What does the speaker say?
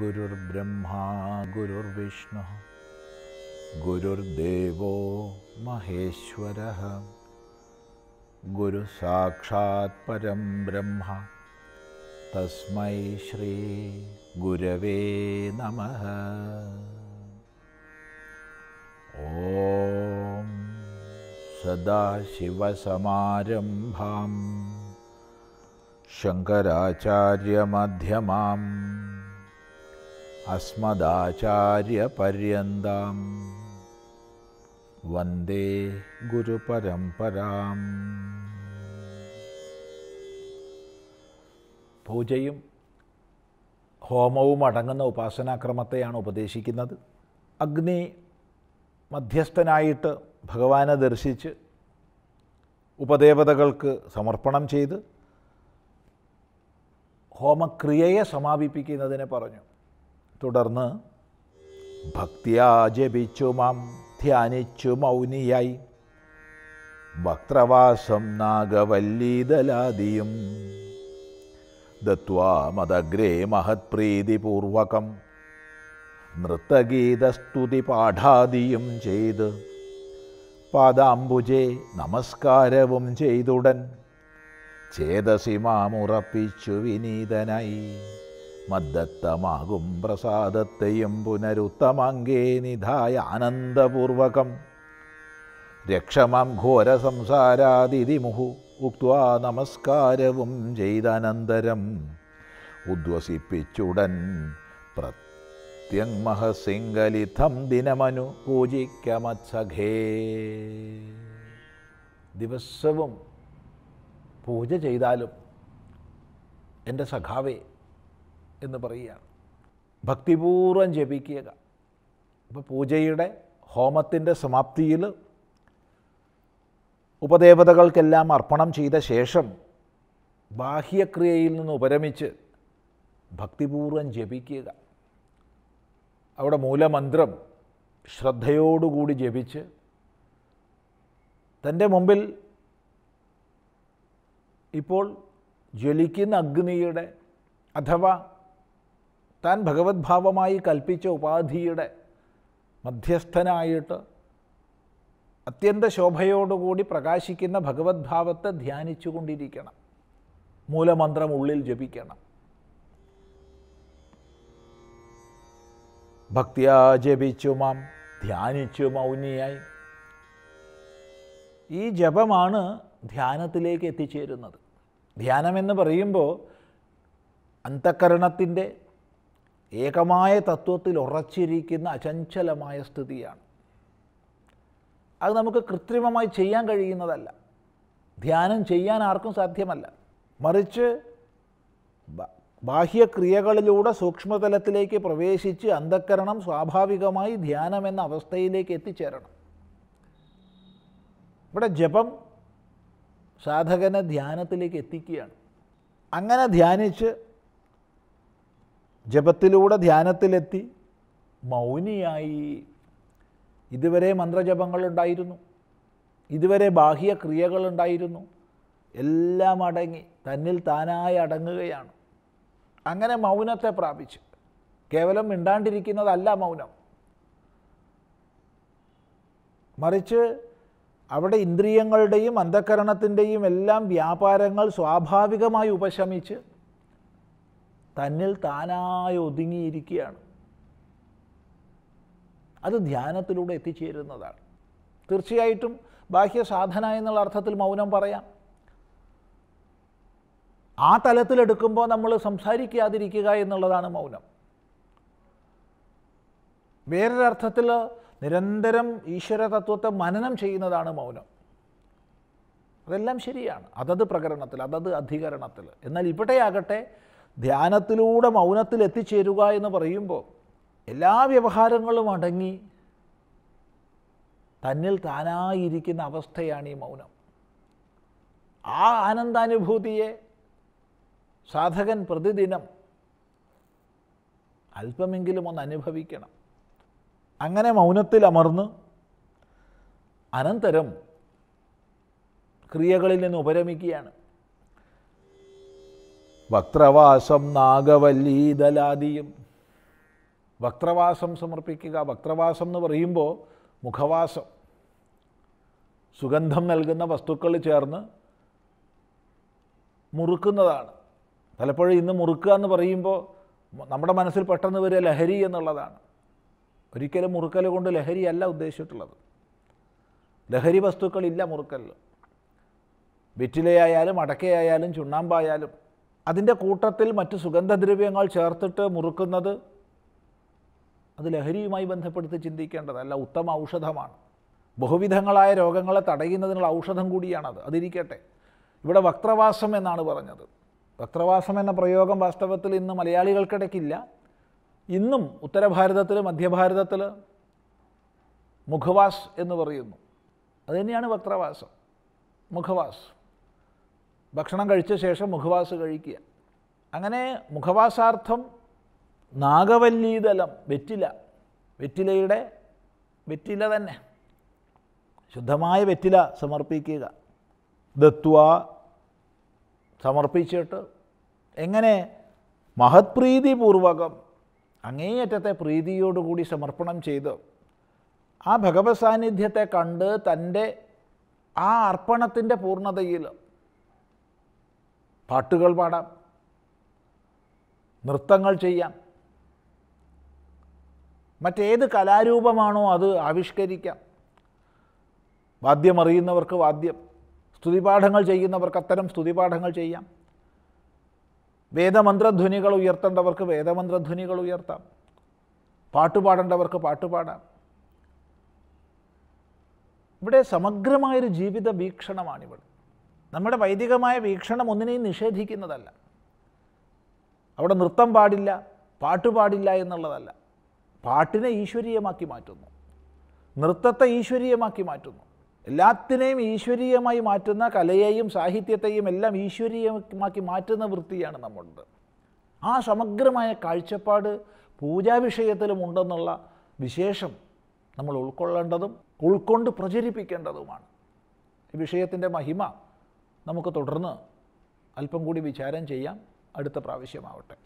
गुरुर्ब्रह्मा गुरुर्विष्णुः गुरुर्देवो महेश्वरः परं ब्रह्मा तस्मै श्रीगुरवे नमः ॐ सदाशिवसमारम्भां शङ्कराचार्यमध्यमाम् अस्मदाचार्यपर्यन्तां വന്ദേ ഗുരുപരംപരാം പൂജയും ഹോമവും അടങ്ങുന്ന ഉപാസനാക്രമത്തെയാണ് ഉപദേശിക്കുന്നത് അഗ്നി മധ്യസ്ഥനായിട്ട് ഭഗവാനെ ദർശിച്ച് ഉപദേവതകൾക്ക് സമർപ്പണം ചെയ്ത് ഹോമക്രിയയെ സമാപിപ്പിക്കുന്നതിനെ പറഞ്ഞു തുടർന്ന് ഭക്തിയാ ജപിച്ചു മാം ധ്യാനിച്ചു മൗനിയായി വക്രവാസം നാഗവല്ലീതലാദിയും ദത്വാ മതഗ്രേ മഹത്പ്രീതിപൂർവകം നൃത്തഗീതസ്തുതി പാഠാദിയും ചെയ്ത് പാദാംബുജേ നമസ്കാരവും ചെയ്തുടൻ ചേതസിമാമുറപ്പിച്ചു വിനീതനായി മദ്ദത്തമാകും പ്രസാദത്തെയും പുനരുത്തമങ്കേ നിധായ ആനന്ദപൂർവകം രക്ഷമാം ഘോര സംസാരാതിഥിമുഹു ഉക്വാ നമസ്കാരവും ചെയ്തനന്തരം ഉദ്വസിപ്പിച്ചുടൻ പ്രത്യങ്മഹസിംഗലിഥം ദിനമനു പൂജിക്കമത്സഖേ ദിവസവും പൂജ ചെയ്താലും എൻ്റെ സഖാവേ എന്ന് പറയുകയാണ് ഭക്തിപൂർവം ജപിക്കുക അപ്പോൾ പൂജയുടെ ഹോമത്തിൻ്റെ സമാപ്തിയിൽ ഉപദേവതകൾക്കെല്ലാം അർപ്പണം ചെയ്ത ശേഷം ബാഹ്യക്രിയയിൽ നിന്ന് ഉപരമിച്ച് ഭക്തിപൂർവം ജപിക്കുക അവിടെ മൂലമന്ത്രം ശ്രദ്ധയോടുകൂടി ജപിച്ച് തൻ്റെ മുമ്പിൽ ഇപ്പോൾ ജ്വലിക്കുന്ന അഗ്നിയുടെ അഥവാ താൻ ഭഗവത്ഭാവമായി കൽപ്പിച്ച ഉപാധിയുടെ മധ്യസ്ഥനായിട്ട് അത്യന്ത ശോഭയോടുകൂടി പ്രകാശിക്കുന്ന ഭഗവത്ഭാവത്തെ ധ്യാനിച്ചു കൊണ്ടിരിക്കണം മൂലമന്ത്രം ഉള്ളിൽ ജപിക്കണം ഭക്തിയാ ജപിച്ചു മാം ധ്യാനിച്ചു മൗനിയായി ഈ ജപമാണ് ധ്യാനത്തിലേക്ക് എത്തിച്ചേരുന്നത് ധ്യാനമെന്ന് പറയുമ്പോൾ അന്തക്കരണത്തിൻ്റെ ഏകമായ തത്വത്തിൽ ഉറച്ചിരിക്കുന്ന അചഞ്ചലമായ സ്ഥിതിയാണ് അത് നമുക്ക് കൃത്രിമമായി ചെയ്യാൻ കഴിയുന്നതല്ല ധ്യാനം ചെയ്യാൻ ആർക്കും സാധ്യമല്ല മറിച്ച് ബാഹ്യക്രിയകളിലൂടെ സൂക്ഷ്മതലത്തിലേക്ക് പ്രവേശിച്ച് അന്ധക്കരണം സ്വാഭാവികമായി ധ്യാനം എന്ന അവസ്ഥയിലേക്ക് എത്തിച്ചേരണം ഇവിടെ ജപം സാധകനെ ധ്യാനത്തിലേക്ക് എത്തിക്കുകയാണ് അങ്ങനെ ധ്യാനിച്ച് ജപത്തിലൂടെ ധ്യാനത്തിലെത്തി മൗനിയായി ഇതുവരെ മന്ത്രജപങ്ങളുണ്ടായിരുന്നു ഇതുവരെ ബാഹ്യ ക്രിയകളുണ്ടായിരുന്നു എല്ലാം അടങ്ങി തന്നിൽ താനായി അടങ്ങുകയാണ് അങ്ങനെ മൗനത്തെ പ്രാപിച്ചു കേവലം മിണ്ടാണ്ടിരിക്കുന്നതല്ല മൗനം മറിച്ച് അവിടെ ഇന്ദ്രിയങ്ങളുടെയും അന്ധകരണത്തിൻ്റെയും എല്ലാം വ്യാപാരങ്ങൾ സ്വാഭാവികമായി ഉപശമിച്ച് തന്നിൽ താനായി ഒതുങ്ങിയിരിക്കുകയാണ് അത് ധ്യാനത്തിലൂടെ എത്തിച്ചേരുന്നതാണ് തീർച്ചയായിട്ടും ബാഹ്യ സാധന എന്നുള്ള അർത്ഥത്തിൽ മൗനം പറയാം ആ തലത്തിലെടുക്കുമ്പോൾ നമ്മൾ സംസാരിക്കാതിരിക്കുക എന്നുള്ളതാണ് മൗനം വേറൊരർത്ഥത്തിൽ നിരന്തരം ഈശ്വര തത്വത്തെ മനനം ചെയ്യുന്നതാണ് മൗനം അതെല്ലാം ശരിയാണ് അതത് പ്രകരണത്തിൽ അതത് അധികരണത്തിൽ എന്നാൽ ഇവിടെയാകട്ടെ ധ്യാനത്തിലൂടെ മൗനത്തിൽ എത്തിച്ചേരുക എന്ന് പറയുമ്പോൾ എല്ലാ വ്യവഹാരങ്ങളും അടങ്ങി തന്നിൽ താനായിരിക്കുന്ന അവസ്ഥയാണ് ഈ മൗനം ആ ആനന്ദാനുഭൂതിയെ സാധകൻ പ്രതിദിനം അല്പമെങ്കിലും ഒന്ന് അനുഭവിക്കണം അങ്ങനെ മൗനത്തിൽ അമർന്ന് അനന്തരം ക്രിയകളിൽ നിന്ന് ഉപരമിക്കുകയാണ് വക്രവാസം നാഗവല്ലീതലാദിയും വക്രവാസം സമർപ്പിക്കുക വക്രവാസം എന്ന് പറയുമ്പോൾ മുഖവാസം സുഗന്ധം നൽകുന്ന വസ്തുക്കൾ ചേർന്ന് മുറുക്കുന്നതാണ് പലപ്പോഴും ഇന്ന് മുറുക്കുക എന്ന് പറയുമ്പോൾ നമ്മുടെ മനസ്സിൽ പെട്ടെന്ന് വരിക ലഹരി എന്നുള്ളതാണ് ഒരിക്കലും മുറുക്കൽ കൊണ്ട് ലഹരിയല്ല ഉദ്ദേശിച്ചിട്ടുള്ളത് ലഹരി വസ്തുക്കളില്ല മുറുക്കൽ വിറ്റിലയായാലും അടക്കയായാലും ചുണ്ണാമ്പായാലും അതിൻ്റെ കൂട്ടത്തിൽ മറ്റ് സുഗന്ധദ്രവ്യങ്ങൾ ചേർത്തിട്ട് മുറുക്കുന്നത് അത് ലഹരിയുമായി ബന്ധപ്പെടുത്തി ചിന്തിക്കേണ്ടതല്ല ഉത്തമ ഔഷധമാണ് ബഹുവിധങ്ങളായ രോഗങ്ങളെ തടയുന്നതിനുള്ള ഔഷധം കൂടിയാണത് അതിരിക്കട്ടെ ഇവിടെ വക്രവാസം എന്നാണ് പറഞ്ഞത് വക്രവാസം എന്ന പ്രയോഗം വാസ്തവത്തിൽ ഇന്ന് മലയാളികൾക്കിടയ്ക്കില്ല ഇന്നും ഉത്തരഭാരതത്തിൽ മധ്യഭാരതത്തിൽ മുഖവാസ് എന്ന് പറയുന്നു അതുതന്നെയാണ് വക്രവാസം മുഖവാസ് ഭക്ഷണം കഴിച്ച ശേഷം മുഖവാസ കഴിക്കുക അങ്ങനെ മുഖവാസാർത്ഥം നാഗവല്ലീതലം വെറ്റില വെറ്റിലയുടെ വെറ്റില തന്നെ ശുദ്ധമായ വെറ്റില സമർപ്പിക്കുക ദത്വ സമർപ്പിച്ചിട്ട് എങ്ങനെ മഹത്പ്രീതിപൂർവകം അങ്ങേയറ്റത്തെ പ്രീതിയോടുകൂടി സമർപ്പണം ചെയ്ത് ആ ഭഗവത് സാന്നിധ്യത്തെ കണ്ട് തൻ്റെ ആ അർപ്പണത്തിൻ്റെ പൂർണ്ണതയിൽ പാട്ടുകൾ പാടാം നൃത്തങ്ങൾ ചെയ്യാം മറ്റേത് കലാരൂപമാണോ അത് ആവിഷ്കരിക്കാം വാദ്യം അറിയുന്നവർക്ക് വാദ്യം സ്തുതിപാഠങ്ങൾ ചെയ്യുന്നവർക്ക് അത്തരം സ്തുതിപാഠങ്ങൾ ചെയ്യാം വേദമന്ത്രധ്വനികൾ ഉയർത്തേണ്ടവർക്ക് വേദമന്ത്രധ്വനികൾ ഉയർത്താം പാട്ടുപാടേണ്ടവർക്ക് പാട്ടുപാടാം ഇവിടെ സമഗ്രമായൊരു ജീവിത വീക്ഷണമാണിവിടെ നമ്മുടെ വൈദികമായ വീക്ഷണം ഒന്നിനെയും നിഷേധിക്കുന്നതല്ല അവിടെ നൃത്തം പാടില്ല പാട്ട് പാടില്ല എന്നുള്ളതല്ല പാട്ടിനെ ഈശ്വരീയമാക്കി മാറ്റുന്നു നൃത്തത്തെ ഈശ്വരീയമാക്കി മാറ്റുന്നു എല്ലാത്തിനെയും ഈശ്വരീയമായി മാറ്റുന്ന കലയെയും സാഹിത്യത്തെയും എല്ലാം ഈശ്വരീയമാക്കി മാറ്റുന്ന വൃത്തിയാണ് നമ്മളുടെ ആ സമഗ്രമായ കാഴ്ചപ്പാട് വിഷയത്തിലും ഉണ്ടെന്നുള്ള വിശേഷം നമ്മൾ ഉൾക്കൊള്ളേണ്ടതും ഉൾക്കൊണ്ട് പ്രചരിപ്പിക്കേണ്ടതുമാണ് ഈ വിഷയത്തിൻ്റെ മഹിമ നമുക്ക് തുടർന്ന് അല്പം കൂടി വിചാരം ചെയ്യാം അടുത്ത പ്രാവശ്യമാവട്ടെ